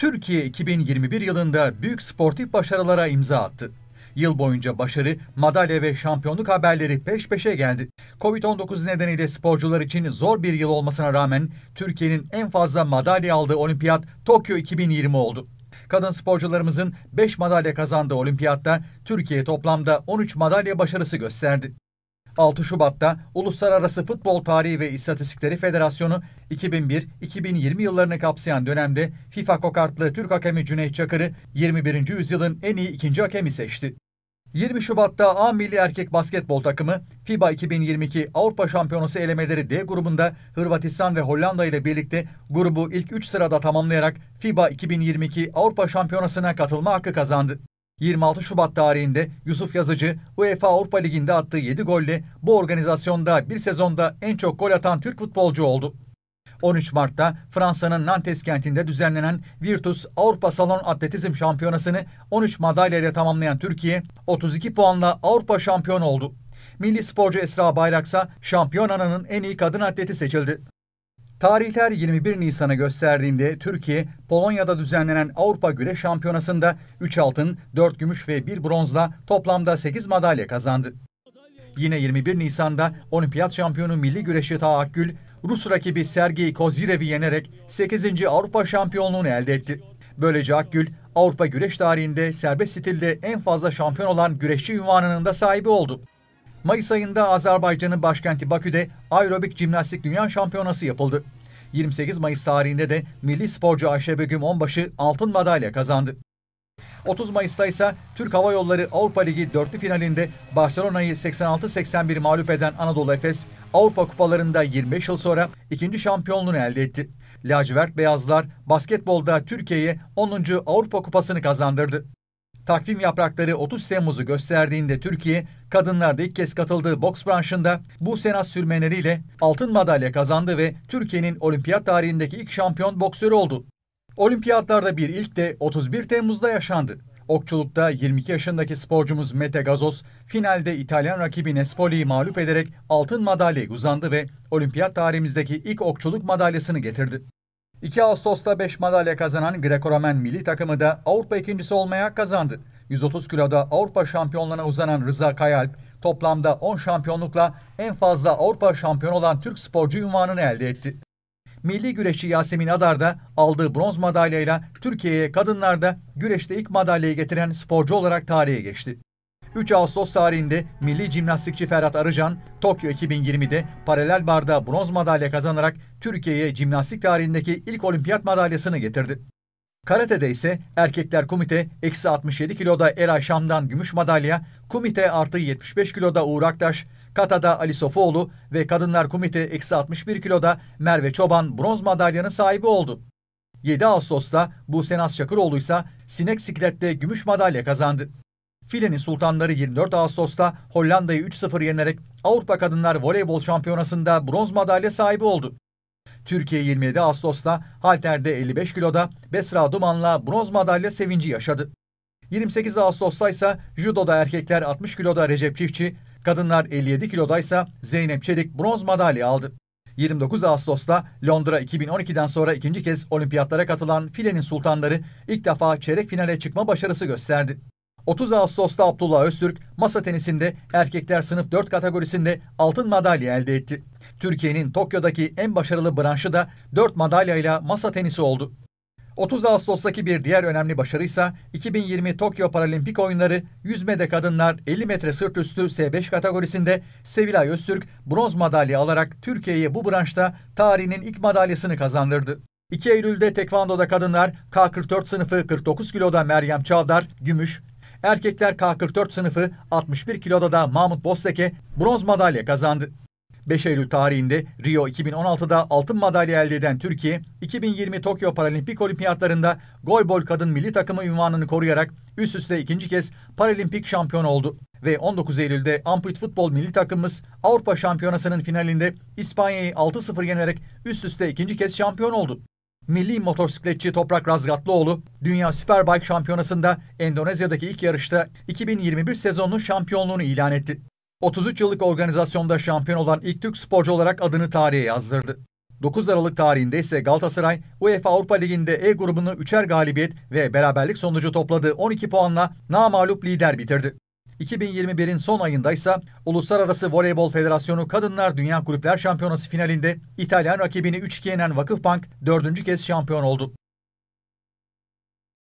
Türkiye 2021 yılında büyük sportif başarılara imza attı. Yıl boyunca başarı, madalya ve şampiyonluk haberleri peş peşe geldi. Covid-19 nedeniyle sporcular için zor bir yıl olmasına rağmen Türkiye'nin en fazla madalya aldığı olimpiyat Tokyo 2020 oldu. Kadın sporcularımızın 5 madalya kazandığı olimpiyatta Türkiye toplamda 13 madalya başarısı gösterdi. 6 Şubat'ta Uluslararası Futbol Tarihi ve İstatistikleri Federasyonu 2001-2020 yıllarını kapsayan dönemde FIFA kokartlı Türk hakemi Cüneyt Çakır'ı 21. yüzyılın en iyi ikinci hakemi seçti. 20 Şubat'ta A Milli Erkek Basketbol Takımı FIBA 2022 Avrupa Şampiyonası elemeleri D grubunda Hırvatistan ve Hollanda ile birlikte grubu ilk 3 sırada tamamlayarak FIBA 2022 Avrupa Şampiyonası'na katılma hakkı kazandı. 26 Şubat tarihinde Yusuf Yazıcı UEFA Avrupa Ligi'nde attığı 7 golle bu organizasyonda bir sezonda en çok gol atan Türk futbolcu oldu. 13 Mart'ta Fransa'nın Nantes kentinde düzenlenen Virtus Avrupa Salon Atletizm Şampiyonası'nı 13 madalyayla tamamlayan Türkiye 32 puanla Avrupa şampiyon oldu. Milli sporcu Esra Bayraksa şampiyonanın en iyi kadın atleti seçildi. Tarihler 21 Nisan'ı gösterdiğinde Türkiye, Polonya'da düzenlenen Avrupa Güreş Şampiyonası'nda 3 altın, 4 gümüş ve 1 bronzla toplamda 8 madalya kazandı. Yine 21 Nisan'da olimpiyat şampiyonu milli güreşi Taakgül, Rus rakibi Sergey Kozirev'i yenerek 8. Avrupa şampiyonluğunu elde etti. Böylece Akgül, Avrupa güreş tarihinde serbest stilde en fazla şampiyon olan güreşçi ünvanının da sahibi oldu. Mayıs ayında Azerbaycan'ın başkenti Bakü'de aerobik jimnastik dünya şampiyonası yapıldı. 28 Mayıs tarihinde de milli sporcu Ayşe Begüm Onbaşı altın madalya kazandı. 30 Mayıs'ta ise Türk Hava Yolları Avrupa Ligi dörtlü finalinde Barcelona'yı 86-81 mağlup eden Anadolu Efes, Avrupa Kupalarında 25 yıl sonra ikinci şampiyonluğunu elde etti. Lacivert Beyazlar basketbolda Türkiye'ye 10. Avrupa Kupası'nı kazandırdı. Takvim yaprakları 30 Temmuz'u gösterdiğinde Türkiye, kadınlarda ilk kez katıldığı boks branşında bu senat sürmeleriyle altın madalya kazandı ve Türkiye'nin olimpiyat tarihindeki ilk şampiyon boksör oldu. Olimpiyatlarda bir ilk de 31 Temmuz'da yaşandı. Okçulukta 22 yaşındaki sporcumuz Mete Gazos finalde İtalyan rakibi Nespoli'yi mağlup ederek altın madalyayı uzandı ve olimpiyat tarihimizdeki ilk okçuluk madalyasını getirdi. 2 Ağustos'ta 5 madalya kazanan Greco-Romen milli takımı da Avrupa ikincisi olmaya kazandı. 130 kiloda Avrupa şampiyonluğuna uzanan Rıza Kayalp toplamda 10 şampiyonlukla en fazla Avrupa şampiyonu olan Türk sporcu unvanını elde etti. Milli güreşçi Yasemin Adar da aldığı bronz madalyayla Türkiye'ye kadınlarda güreşte ilk madalyayı getiren sporcu olarak tarihe geçti. 3 Ağustos tarihinde milli cimnastikçi Ferhat Arıcan, Tokyo 2020'de paralel barda bronz madalya kazanarak Türkiye'ye cimnastik tarihindeki ilk olimpiyat madalyasını getirdi. Karate'de ise erkekler kumite eksi 67 kiloda Eray Şam'dan gümüş madalya, kumite artı 75 kiloda Uğur Aktaş, katada Ali Sofuoğlu ve kadınlar kumite eksi 61 kiloda Merve Çoban bronz madalyanın sahibi oldu. 7 Ağustos'ta Busenas Çakıroğlu ise sinek siklette gümüş madalya kazandı. Filenin Sultanları 24 Ağustos'ta Hollanda'yı 3-0 yenerek Avrupa Kadınlar Voleybol Şampiyonası'nda bronz madalya sahibi oldu. Türkiye 27 Ağustos'ta halterde 55 kiloda Besra Duman'la bronz madalya sevinci yaşadı. 28 Ağustos'ta ise judoda erkekler 60 kiloda Recep Çiftçi, kadınlar 57 kiloda ise Zeynep Çelik bronz madalya aldı. 29 Ağustos'ta Londra 2012'den sonra ikinci kez olimpiyatlara katılan filenin sultanları ilk defa çeyrek finale çıkma başarısı gösterdi. 30 Ağustos'ta Abdullah Öztürk masa tenisinde erkekler sınıf 4 kategorisinde altın madalya elde etti. Türkiye'nin Tokyo'daki en başarılı branşı da 4 madalyayla masa tenisi oldu. 30 Ağustos'taki bir diğer önemli başarı ise 2020 Tokyo Paralimpik Oyunları yüzmede kadınlar 50 metre sırt üstü S5 kategorisinde Sevilay Öztürk bronz madalya alarak Türkiye'ye bu branşta tarihinin ilk madalyasını kazandırdı. 2 Eylül'de tekvandoda kadınlar K44 sınıfı 49 kiloda Meryem Çavdar gümüş, Erkekler K44 sınıfı 61 kiloda da Mahmut Bozteke bronz madalya kazandı. 5 Eylül tarihinde Rio 2016'da altın madalya elde eden Türkiye, 2020 Tokyo Paralimpik Olimpiyatlarında golbol kadın milli takımı ünvanını koruyarak üst üste ikinci kez paralimpik şampiyon oldu. Ve 19 Eylül'de Amput Futbol milli takımımız Avrupa Şampiyonası'nın finalinde İspanya'yı 6-0 yenerek üst üste ikinci kez şampiyon oldu. Milli motosikletçi Toprak Razgatlıoğlu, Dünya Superbike Şampiyonası'nda Endonezya'daki ilk yarışta 2021 sezonunun şampiyonluğunu ilan etti. 33 yıllık organizasyonda şampiyon olan ilk Türk sporcu olarak adını tarihe yazdırdı. 9 Aralık tarihinde ise Galatasaray UEFA Avrupa Ligi'nde E grubunu 3'er galibiyet ve beraberlik sonucu topladığı 12 puanla namağlup lider bitirdi. 2021'in son ayında ise Uluslararası Voleybol Federasyonu Kadınlar Dünya Kulüpler Şampiyonası finalinde İtalyan rakibini 3-2 yenen Vakıfbank 4. kez şampiyon oldu.